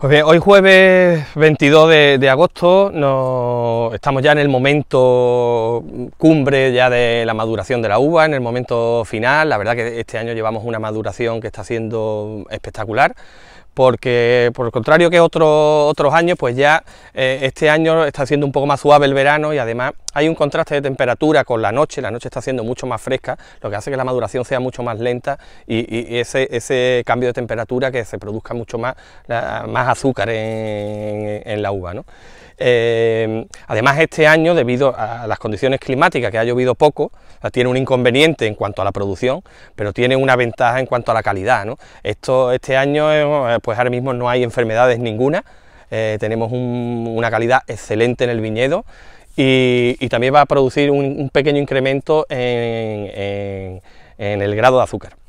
Pues bien, hoy jueves 22 de, agosto nos, estamos ya en el momento cumbre ya de la maduración de la uva, en el momento final. La verdad que este año llevamos una maduración que está siendo espectacular porque por el contrario que otros años, pues ya eh, este año está siendo un poco más suave el verano y además hay un contraste de temperatura con la noche, la noche está siendo mucho más fresca, lo que hace que la maduración sea mucho más lenta y, ese, cambio de temperatura que se produzca mucho más, más azúcar en, en la uva. ¿no? Em, además, este año, debido a las condiciones climáticas, que ha llovido poco, tiene un inconveniente en cuanto a la producción, pero tiene una ventaja en cuanto a la calidad. ¿no? Esto, este año, eh, pues ahora mismo no hay enfermedades ninguna, eh, tenemos una calidad excelente en el viñedo y, también va a producir un, pequeño incremento en el grado de azúcar.